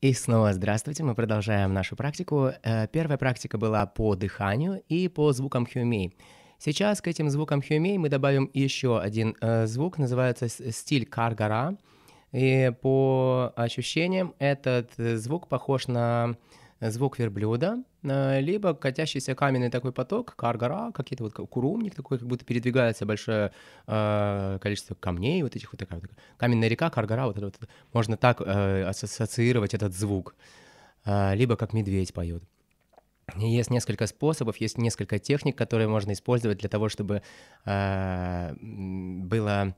И снова здравствуйте, мы продолжаем нашу практику. Э, первая практика была по дыханию и по звукам хюмей. Сейчас к этим звукам хюмей мы добавим еще один э, звук, называется стиль каргара. И по ощущениям этот э, звук похож на звук верблюда, э, либо катящийся каменный такой поток, каргара, какие-то вот курумник такой, как будто передвигается большое э, количество камней, вот этих вот такая, вот каменная река, каргара, вот, это вот можно так э, ассоциировать этот звук, э, либо как медведь поет. Есть несколько способов, есть несколько техник, которые можно использовать для того, чтобы э, было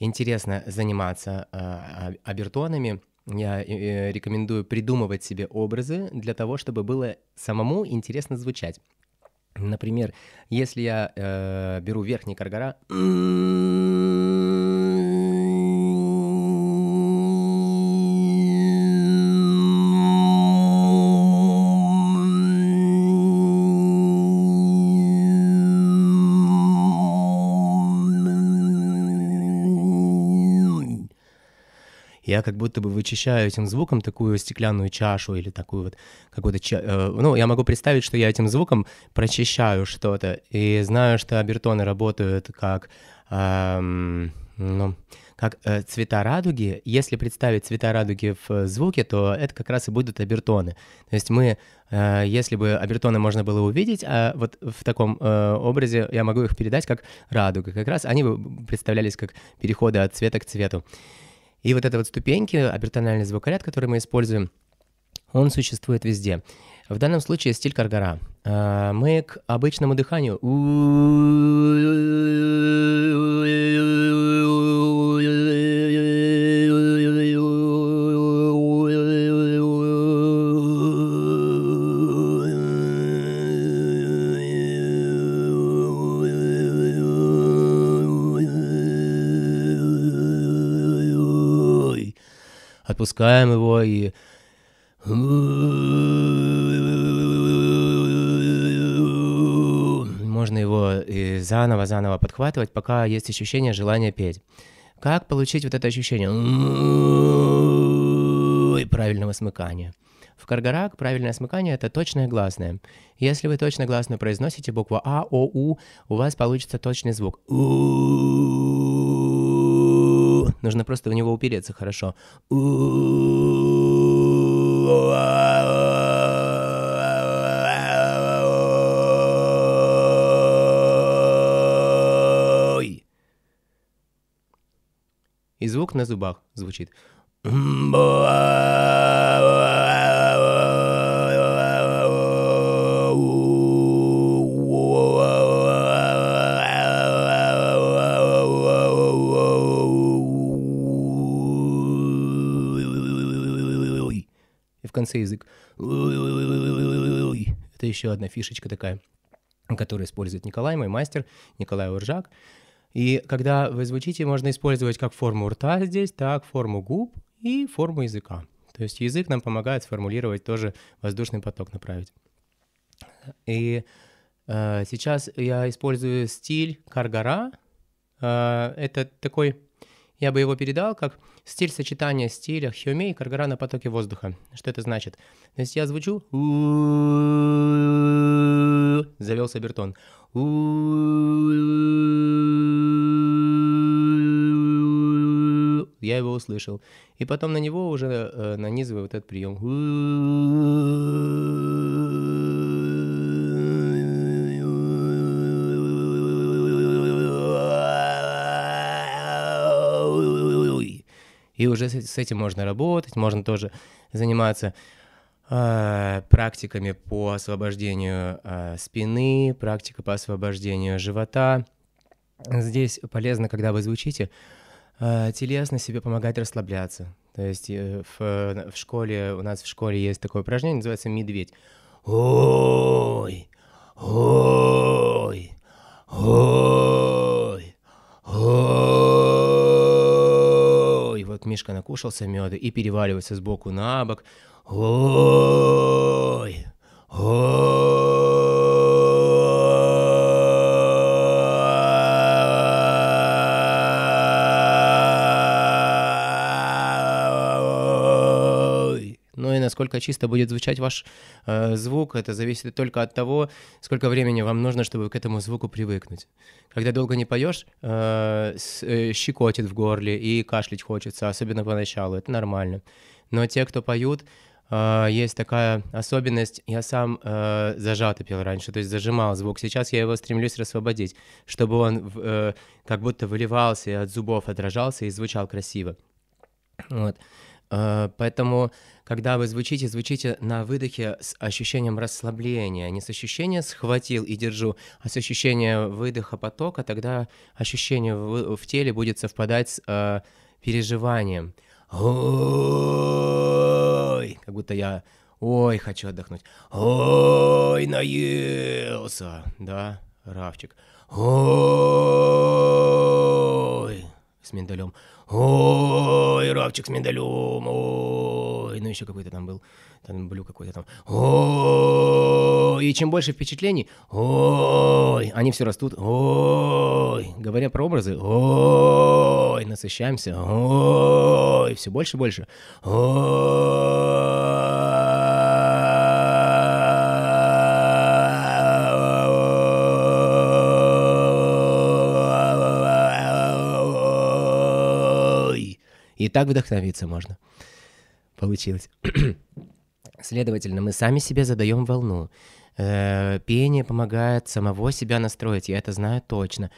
интересно заниматься э, обертонами а, я э, э, рекомендую придумывать себе образы для того, чтобы было самому интересно звучать. Например, если я э, беру верхний каргара, я как будто бы вычищаю этим звуком такую стеклянную чашу или такую вот какую-то... Ча... Э, ну, я могу представить, что я этим звуком прочищаю что-то, и знаю, что обертоны работают как... Эм, ну, как э, цвета радуги. Если представить цвета радуги в э, звуке, то это как раз и будут обертоны. То есть мы, э, если бы обертоны можно было увидеть, а вот в таком э, образе я могу их передать как радуга. Как раз они бы представлялись как переходы от цвета к цвету. И вот эта вот ступеньки, обертональный звукоряд, который мы используем, он существует везде. В данном случае стиль каргара. А, мы к обычному дыханию опускаем его и... Можно его и заново-заново подхватывать, пока есть ощущение желания петь. Как получить вот это ощущение и правильного смыкания? В каргарак правильное смыкание — это точное гласное. Если вы точно гласное произносите букву А, О, У, у вас получится точный звук. Нужно просто в него упереться хорошо. И звук на зубах звучит. конце язык. Это еще одна фишечка такая, которую использует Николай, мой мастер, Николай Уржак. И когда вы звучите, можно использовать как форму рта здесь, так форму губ и форму языка. То есть язык нам помогает сформулировать тоже воздушный поток направить. И э, сейчас я использую стиль каргара. Э, это такой я бы его передал как стиль сочетания стиля хиуме и каргара на потоке воздуха. Что это значит? То есть я звучу... Завелся бертон. Я его услышал. И потом на него уже э, нанизываю вот этот прием. И уже с этим можно работать, можно тоже заниматься э, практиками по освобождению э, спины, практика по освобождению живота. Здесь полезно, когда вы звучите, э, телесно себе помогать расслабляться. То есть э, в, в школе, у нас в школе есть такое упражнение, называется «Медведь». Ой, ой, ой, ой как Мишка накушался меда и переваливается сбоку на бок. Ой! Ой! насколько чисто будет звучать ваш э, звук, это зависит только от того, сколько времени вам нужно, чтобы к этому звуку привыкнуть. Когда долго не поешь, э, э, щекотит в горле и кашлять хочется, особенно поначалу, это нормально. Но те, кто поют, э, есть такая особенность, я сам э, зажато пел раньше, то есть зажимал звук, сейчас я его стремлюсь рассвободить, чтобы он э, как будто выливался от зубов, отражался и звучал красиво. Вот. Э, поэтому, когда вы звучите, звучите на выдохе с ощущением расслабления, не с ощущением «схватил и держу», а с ощущением выдоха потока, тогда ощущение в, в теле будет совпадать с э, переживанием. Ой, как будто я «Ой, хочу отдохнуть». «Ой, наелся». Да, Равчик. «Ой, с миндалем. Ой, рабчик с миндалем, ой, ну еще какой-то там был, там блю какой-то там. Ой, и чем больше впечатлений, ой, они все растут, ой, говоря про образы, ой, насыщаемся, ой, все больше и больше, ой, так вдохновиться можно. Получилось. Следовательно, мы сами себе задаем волну э, пение помогает самого себя настроить, я это знаю точно.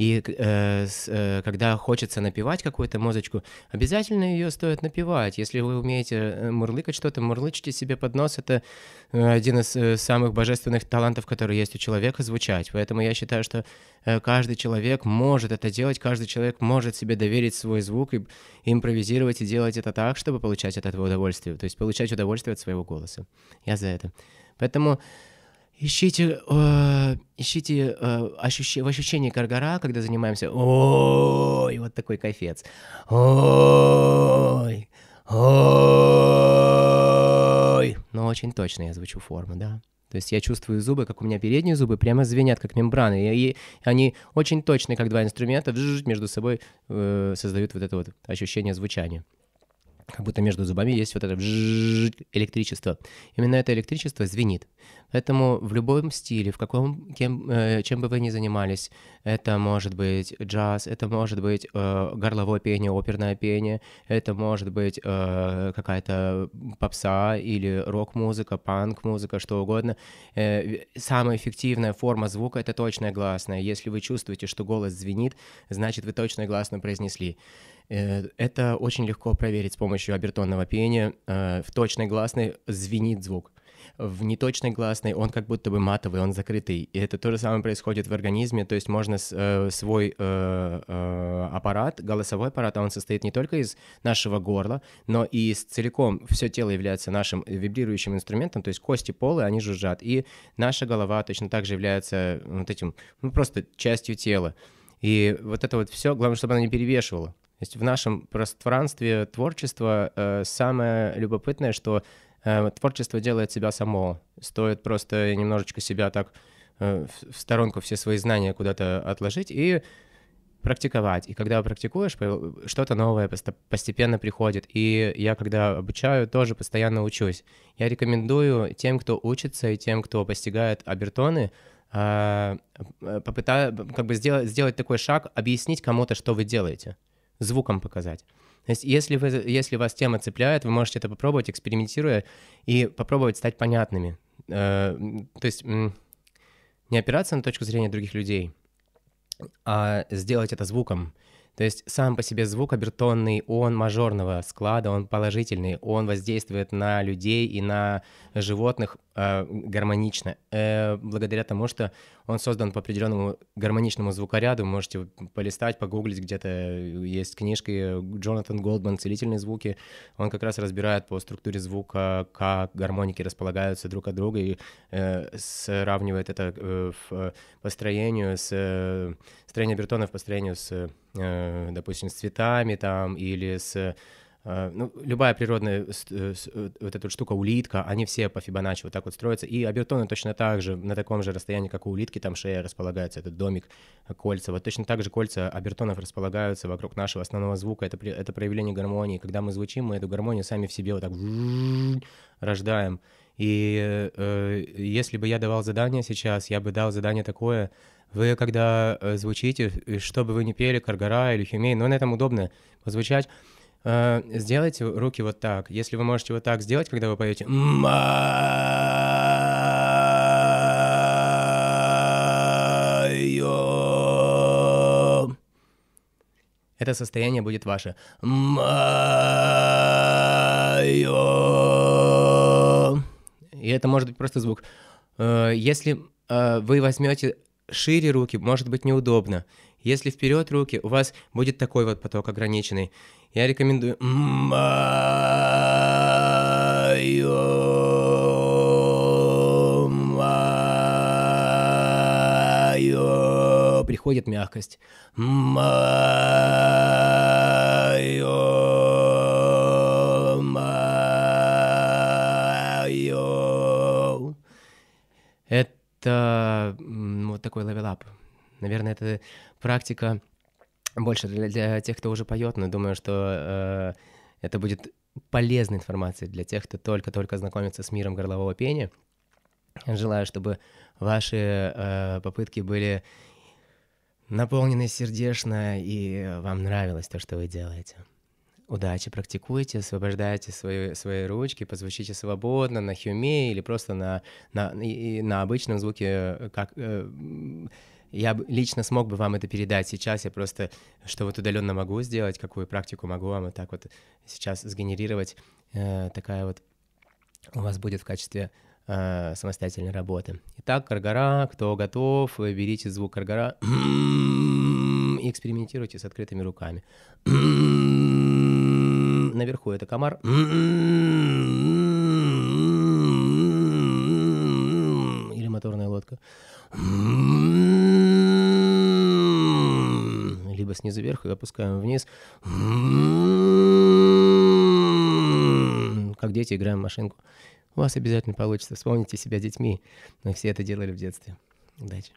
И э, с, э, когда хочется напевать какую-то музычку, обязательно ее стоит напевать. Если вы умеете э, мурлыкать что-то, мурлычите себе под нос. Это э, один из э, самых божественных талантов, которые есть у человека, звучать. Поэтому я считаю, что э, каждый человек может это делать, каждый человек может себе доверить свой звук и импровизировать и делать это так, чтобы получать от этого удовольствие. То есть получать удовольствие от своего голоса. Я за это. Поэтому Ищите, э, ищите э, ощущ... в ощущении Каргара, когда занимаемся ой, вот такой кафец. Ой, ой. Но очень точно я звучу форму, да. То есть я чувствую зубы, как у меня передние зубы прямо звенят, как мембраны. И, они очень точные, как два инструмента, между собой э, создают вот это вот ощущение звучания как будто между зубами есть вот это электричество. Именно это электричество звенит. Поэтому в любом стиле, в каком, кем, э, чем бы вы ни занимались, это может быть джаз, это может быть э, горловое пение, оперное пение, это может быть э, какая-то попса или рок-музыка, панк-музыка, что угодно. Э, самая эффективная форма звука — это точное гласное. Если вы чувствуете, что голос звенит, значит, вы точное гласное произнесли. Э, это очень легко проверить с помощью обертонного пения. Э, в точной гласной звенит звук в неточной гласной он как будто бы матовый, он закрытый. И это то же самое происходит в организме, то есть можно э, свой аппарат, голосовой аппарат, а он состоит не только из нашего горла, но и из целиком, все тело является нашим вибрирующим инструментом, то есть кости пола, они жужжат, и наша голова точно так же является вот этим, ну просто частью тела. И вот это вот все, главное, чтобы она не перевешивала. То есть в нашем пространстве творчества э, самое любопытное, что э, творчество делает себя само. Стоит просто немножечко себя так э, в, в сторонку все свои знания куда-то отложить и практиковать. И когда практикуешь, что-то новое постепенно приходит. И я, когда обучаю, тоже постоянно учусь. Я рекомендую тем, кто учится и тем, кто постигает абертоны, а, попытаться как бы сделать, сделать такой шаг, объяснить кому-то, что вы делаете звуком показать. То есть если, вы, если вас тема цепляет, вы можете это попробовать, экспериментируя, и попробовать стать понятными. Э, то есть не опираться на точку зрения других людей, а сделать это звуком — то есть сам по себе звук обертонный, он мажорного склада, он положительный, он воздействует на людей и на животных э, гармонично. Э, благодаря тому, что он создан по определенному гармоничному звукоряду, можете полистать, погуглить, где-то есть книжки Джонатан Голдман «Целительные звуки». Он как раз разбирает по структуре звука, как гармоники располагаются друг от друга и э, сравнивает это э, в э, построению с э, строение бертона в построению с Э, допустим, с цветами там или с э, ну, любая природная э, вот эта вот штука, улитка, они все по Фибоначчи вот так вот строятся. И обертоны точно так же, на таком же расстоянии, как у улитки, там шея располагается, этот домик, кольца. Вот точно так же кольца обертонов располагаются вокруг нашего основного звука. Это, это проявление гармонии. Когда мы звучим, мы эту гармонию сами в себе вот так рождаем. И э, если бы я давал задание сейчас, я бы дал задание такое — вы, когда э, звучите, э, что бы вы ни пели, Каргара или Химей, но на этом удобно позвучать, э, сделайте руки вот так. Если вы можете вот так сделать, когда вы поете это состояние будет ваше. И это может быть просто звук. Если вы возьмете шире руки может быть неудобно. Если вперед руки, у вас будет такой вот поток ограниченный. Я рекомендую... Приходит мягкость. Это вот такой левелап. Наверное, это практика больше для, для тех, кто уже поет, но думаю, что э, это будет полезной информацией для тех, кто только-только знакомится с миром горлового пения. Желаю, чтобы ваши э, попытки были наполнены сердечно и вам нравилось то, что вы делаете. Удачи, практикуйте, освобождайте свои, свои ручки, позвучите свободно на хюме или просто на, на, и, на обычном звуке, э, как... Э, я лично смог бы вам это передать сейчас, я просто что вот удаленно могу сделать, какую практику могу вам вот так вот сейчас сгенерировать, э, такая вот у вас будет в качестве э, самостоятельной работы. Итак, каргара, кто готов, э, берите звук каргара и экспериментируйте с открытыми руками. наверху это комар. Или моторная лодка. Либо снизу вверх и опускаем вниз. Как дети играем в машинку. У вас обязательно получится. Вспомните себя детьми. Мы все это делали в детстве. Удачи.